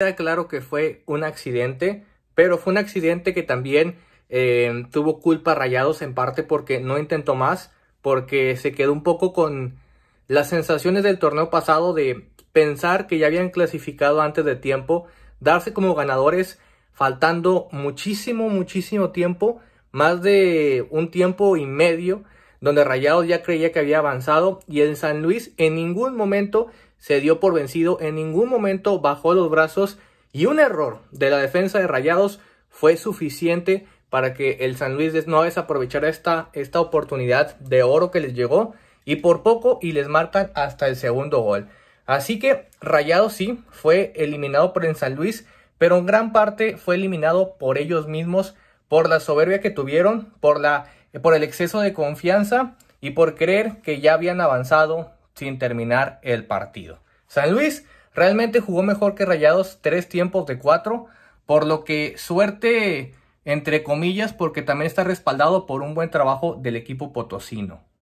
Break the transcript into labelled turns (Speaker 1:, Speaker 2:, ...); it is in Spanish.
Speaker 1: Queda claro que fue un accidente, pero fue un accidente que también eh, tuvo culpa Rayados en parte porque no intentó más, porque se quedó un poco con las sensaciones del torneo pasado de pensar que ya habían clasificado antes de tiempo, darse como ganadores faltando muchísimo, muchísimo tiempo, más de un tiempo y medio donde Rayados ya creía que había avanzado y en San Luis en ningún momento se dio por vencido, en ningún momento bajó los brazos y un error de la defensa de Rayados fue suficiente para que el San Luis no desaprovechara esta, esta oportunidad de oro que les llegó y por poco y les marcan hasta el segundo gol. Así que Rayados sí fue eliminado por el San Luis, pero en gran parte fue eliminado por ellos mismos, por la soberbia que tuvieron, por la eh, por el exceso de confianza y por creer que ya habían avanzado sin terminar el partido. San Luis realmente jugó mejor que Rayados tres tiempos de cuatro, por lo que suerte entre comillas porque también está respaldado por un buen trabajo del equipo potosino.